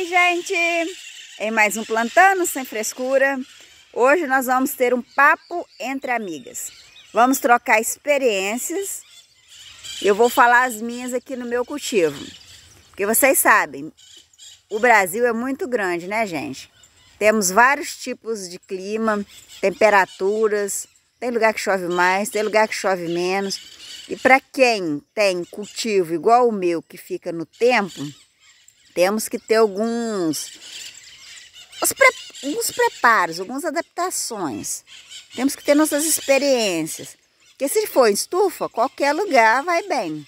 Oi, gente! Em mais um Plantando Sem Frescura, hoje nós vamos ter um papo entre amigas. Vamos trocar experiências. Eu vou falar as minhas aqui no meu cultivo. Porque vocês sabem, o Brasil é muito grande, né, gente? Temos vários tipos de clima, temperaturas, tem lugar que chove mais, tem lugar que chove menos. E para quem tem cultivo igual o meu, que fica no tempo, temos que ter alguns, pre, alguns preparos, algumas adaptações. Temos que ter nossas experiências. Porque se for estufa, qualquer lugar vai bem.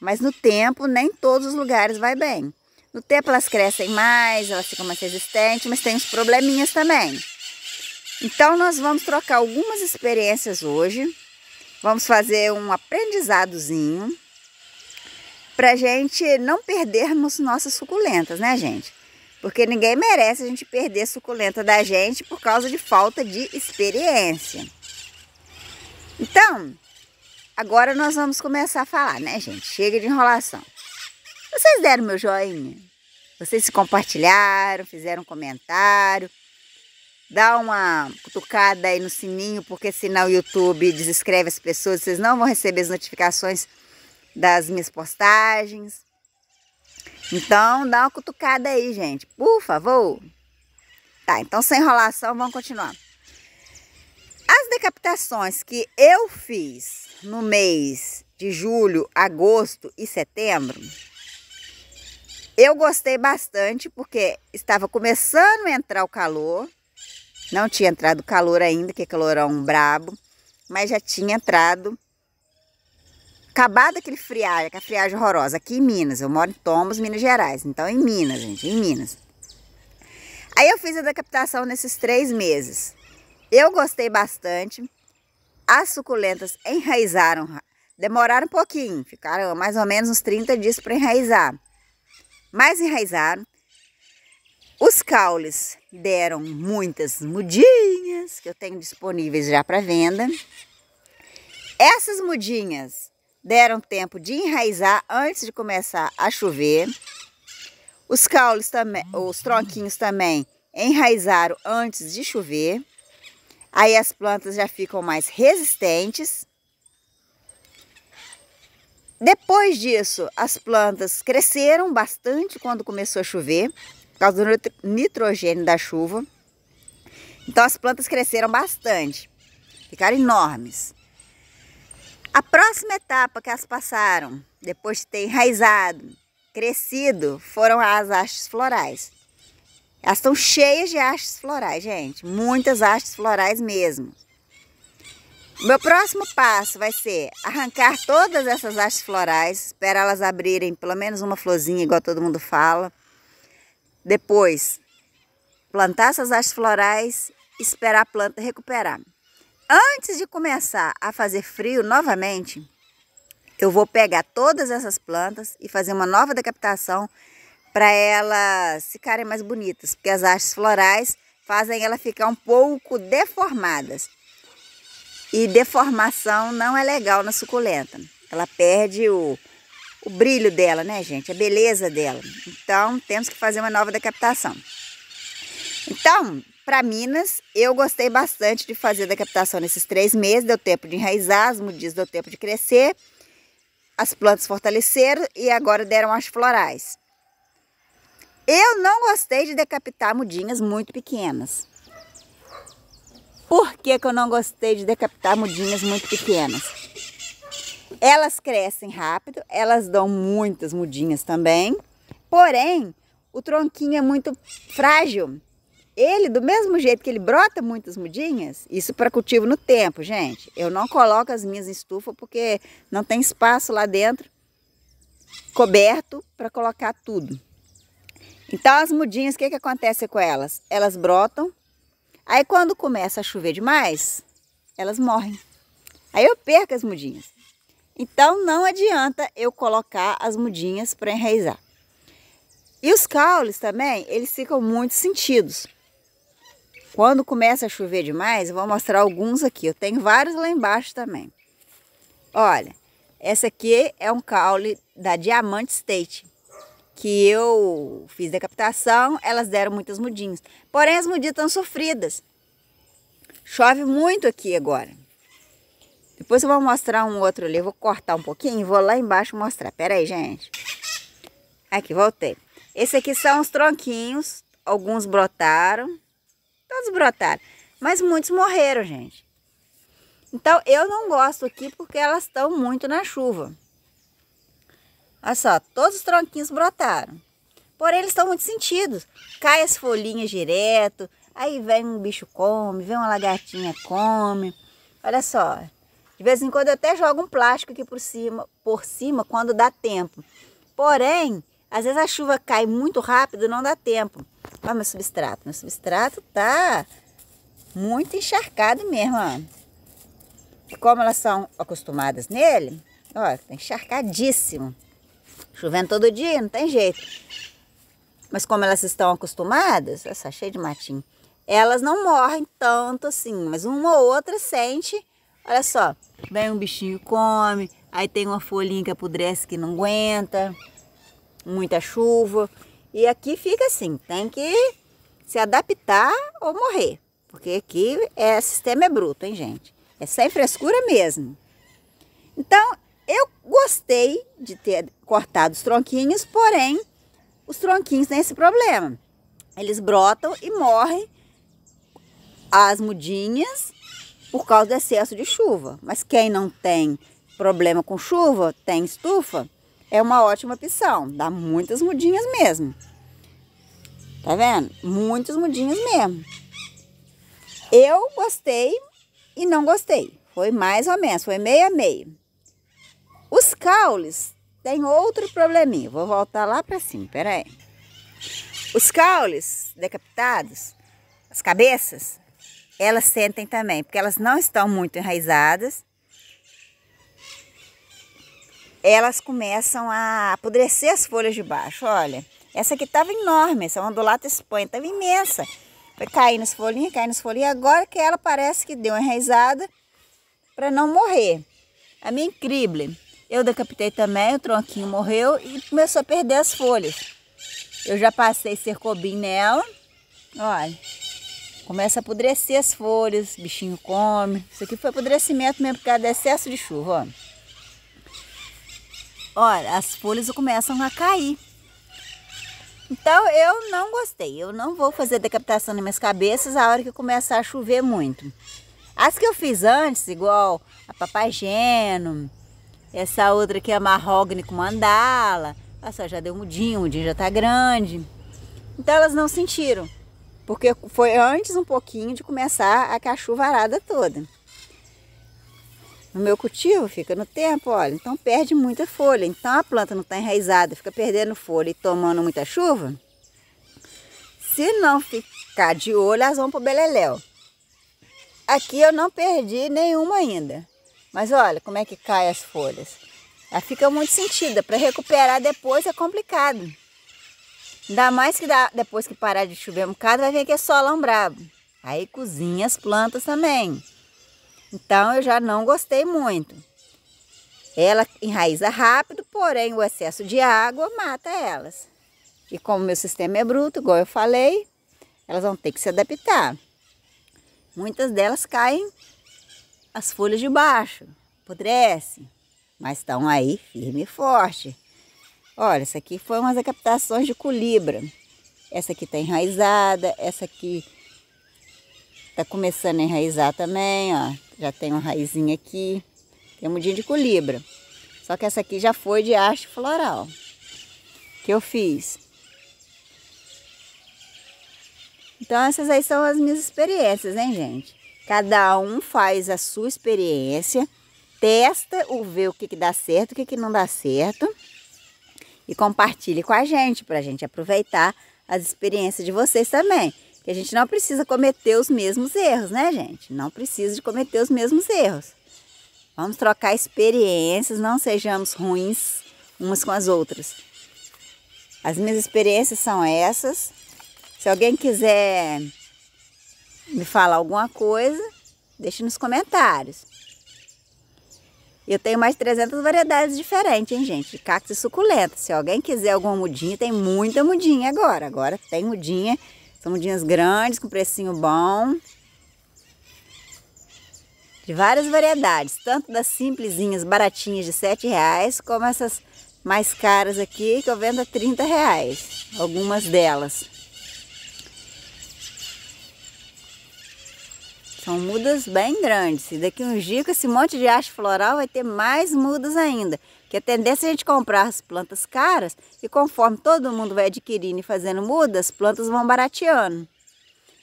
Mas no tempo, nem todos os lugares vai bem. No tempo elas crescem mais, elas ficam mais resistentes, mas tem uns probleminhas também. Então nós vamos trocar algumas experiências hoje. Vamos fazer um aprendizadozinho para gente não perdermos nossas suculentas, né, gente? Porque ninguém merece a gente perder a suculenta da gente por causa de falta de experiência. Então, agora nós vamos começar a falar, né, gente? Chega de enrolação. Vocês deram meu joinha? Vocês se compartilharam, fizeram um comentário. Dá uma cutucada aí no sininho, porque senão o YouTube desescreve as pessoas, vocês não vão receber as notificações das minhas postagens. Então, dá uma cutucada aí, gente, por favor. Tá, então sem enrolação, vamos continuar. As decapitações que eu fiz no mês de julho, agosto e setembro, eu gostei bastante porque estava começando a entrar o calor. Não tinha entrado calor ainda, que é calorão brabo, mas já tinha entrado acabado aquele friagem, aquela friagem horrorosa, aqui em Minas, eu moro em Tombos, Minas Gerais, então em Minas, gente, em Minas. Aí eu fiz a decapitação nesses três meses. Eu gostei bastante, as suculentas enraizaram, demoraram um pouquinho, ficaram mais ou menos uns 30 dias para enraizar, mas enraizaram. Os caules deram muitas mudinhas que eu tenho disponíveis já para venda. Essas mudinhas deram tempo de enraizar antes de começar a chover. Os caules também, os tronquinhos também enraizaram antes de chover. Aí as plantas já ficam mais resistentes. Depois disso, as plantas cresceram bastante quando começou a chover, por causa do nitrogênio da chuva. Então as plantas cresceram bastante, ficaram enormes próxima etapa que elas passaram, depois de ter enraizado, crescido, foram as hastes florais. Elas estão cheias de hastes florais, gente. Muitas hastes florais mesmo. Meu próximo passo vai ser arrancar todas essas hastes florais, esperar elas abrirem pelo menos uma florzinha, igual todo mundo fala. Depois, plantar essas hastes florais, esperar a planta recuperar antes de começar a fazer frio novamente, eu vou pegar todas essas plantas e fazer uma nova decapitação para elas ficarem mais bonitas, porque as hastes florais fazem ela ficar um pouco deformadas. E deformação não é legal na suculenta. Ela perde o, o brilho dela, né, gente? A beleza dela. Então, temos que fazer uma nova decapitação. Então, para Minas, eu gostei bastante de fazer da captação nesses três meses. Deu tempo de enraizar, as mudias deu tempo de crescer. As plantas fortaleceram e agora deram as florais. Eu não gostei de decapitar mudinhas muito pequenas. Por que, que eu não gostei de decapitar mudinhas muito pequenas? Elas crescem rápido, elas dão muitas mudinhas também, porém o tronquinho é muito frágil ele, do mesmo jeito que ele brota muitas mudinhas, isso para cultivo no tempo, gente. Eu não coloco as minhas em estufa porque não tem espaço lá dentro coberto para colocar tudo. Então as mudinhas, o que, que acontece com elas? Elas brotam, aí quando começa a chover demais, elas morrem. Aí eu perco as mudinhas. Então não adianta eu colocar as mudinhas para enraizar. E os caules também, eles ficam muito sentidos. Quando começa a chover demais, eu vou mostrar alguns aqui. Eu tenho vários lá embaixo também. Olha, essa aqui é um caule da Diamante State, que eu fiz decapitação, elas deram muitas mudinhas. Porém, as mudinhas estão sofridas. Chove muito aqui agora. Depois eu vou mostrar um outro ali, eu vou cortar um pouquinho e vou lá embaixo mostrar. Pera aí, gente. Aqui, voltei. Esse aqui são os tronquinhos, alguns brotaram. Todos brotaram. Mas muitos morreram, gente. Então, eu não gosto aqui porque elas estão muito na chuva. Olha só, todos os tronquinhos brotaram. Porém, eles estão muito sentidos. Cai as folhinhas direto, aí vem um bicho come, vem uma lagartinha come. Olha só, de vez em quando eu até jogo um plástico aqui por cima, por cima quando dá tempo. Porém, às vezes a chuva cai muito rápido, não dá tempo. Olha ah, meu substrato. Meu substrato tá muito encharcado mesmo, ó. E como elas são acostumadas nele, ó, tá encharcadíssimo. Chovendo todo dia, não tem jeito. Mas como elas estão acostumadas, essa cheia de matinho, elas não morrem tanto assim, mas uma ou outra sente, olha só, vem um bichinho come, aí tem uma folhinha que apodrece que não aguenta, muita chuva. E aqui fica assim, tem que se adaptar ou morrer. Porque aqui é sistema é bruto, hein, gente? É sem frescura mesmo. Então, eu gostei de ter cortado os tronquinhos, porém, os tronquinhos têm esse problema. Eles brotam e morrem as mudinhas por causa do excesso de chuva. Mas quem não tem problema com chuva, tem estufa, é uma ótima opção. Dá muitas mudinhas mesmo. Tá vendo? Muitos mudinhos mesmo. Eu gostei e não gostei. Foi mais ou menos, foi meio a meio. Os caules tem outro probleminha. Vou voltar lá para cima, peraí. Os caules decapitados, as cabeças, elas sentem também, porque elas não estão muito enraizadas elas começam a apodrecer as folhas de baixo. Olha, essa aqui estava enorme, essa ondulata espanha estava imensa. Foi caindo as folhinhas, caindo as folhinhas. Agora que ela parece que deu uma enraizada para não morrer. A minha incrível. Eu decapitei também, o tronquinho morreu e começou a perder as folhas. Eu já passei cercobim nela. Olha, começa a apodrecer as folhas, bichinho come. Isso aqui foi apodrecimento mesmo por causa do excesso de chuva, olha. Olha, as folhas começam a cair. Então eu não gostei, eu não vou fazer decapitação nas minhas cabeças a hora que começar a chover muito. As que eu fiz antes, igual a papageno, essa outra aqui é a marrogne com mandala, essa já deu mudinho o dia já tá grande. Então elas não sentiram, porque foi antes um pouquinho de começar a cachuvarada toda no meu cultivo, fica no tempo, olha, então perde muita folha. Então a planta não está enraizada, fica perdendo folha e tomando muita chuva. Se não ficar de olho, elas vão para o beleléu. Aqui eu não perdi nenhuma ainda. Mas olha como é que cai as folhas. Ela fica muito sentida. Para recuperar depois é complicado. Ainda mais que dá, depois que parar de chover um bocado, vai vir é solão brabo. Aí cozinha as plantas também. Então eu já não gostei muito. Ela enraiza rápido, porém o excesso de água mata elas. E como meu sistema é bruto, igual eu falei, elas vão ter que se adaptar. Muitas delas caem as folhas de baixo, apodrecem, mas estão aí firme e forte. Olha, essa aqui foi umas captações de colibra. Essa aqui está enraizada, essa aqui está começando a enraizar também, ó. Já tem uma raizinha aqui. Tem um mudinho de colibra. Só que essa aqui já foi de haste floral. Que eu fiz. Então essas aí são as minhas experiências, hein, gente? Cada um faz a sua experiência. Testa o ver o que, que dá certo, o que, que não dá certo. E compartilhe com a gente, para a gente aproveitar as experiências de vocês também que a gente não precisa cometer os mesmos erros, né, gente? Não precisa de cometer os mesmos erros. Vamos trocar experiências, não sejamos ruins umas com as outras. As minhas experiências são essas. Se alguém quiser me falar alguma coisa, deixe nos comentários. Eu tenho mais de 300 variedades diferentes, hein, gente? De cactos e suculenta. Se alguém quiser alguma mudinha, tem muita mudinha agora. Agora tem mudinha são mudinhas grandes, com precinho bom. De várias variedades, tanto das simplesinhas baratinhas de R$ reais, como essas mais caras aqui que eu vendo a 30 reais, algumas delas. São mudas bem grandes e daqui um dia com esse monte de haste floral vai ter mais mudas ainda. Que a tendência é a gente comprar as plantas caras e conforme todo mundo vai adquirindo e fazendo mudas, as plantas vão barateando.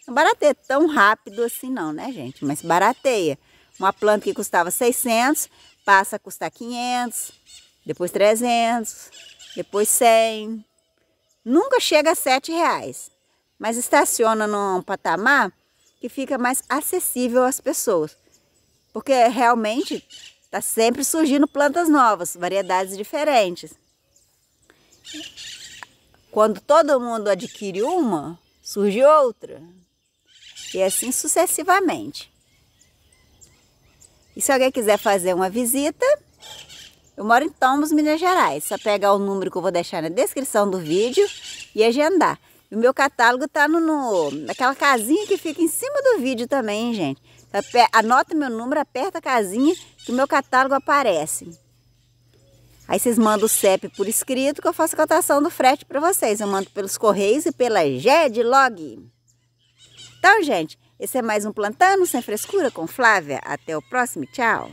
Não barateia tão rápido assim não, né gente? Mas barateia. Uma planta que custava 600 passa a custar 500, depois 300, depois 100. Nunca chega a 7 reais, mas estaciona num patamar que fica mais acessível às pessoas. Porque realmente Está sempre surgindo plantas novas, variedades diferentes. Quando todo mundo adquire uma, surge outra. E assim sucessivamente. E se alguém quiser fazer uma visita, eu moro em Tombos, Minas Gerais. Só pegar o número que eu vou deixar na descrição do vídeo e agendar. E o meu catálogo tá no, no, naquela casinha que fica em cima do vídeo também, hein, gente. Anota meu número, aperta a casinha que meu catálogo aparece. Aí vocês mandam o CEP por escrito que eu faço a cotação do frete para vocês. Eu mando pelos Correios e pela GEDLog. Então, gente, esse é mais um Plantando Sem Frescura com Flávia. Até o próximo. Tchau.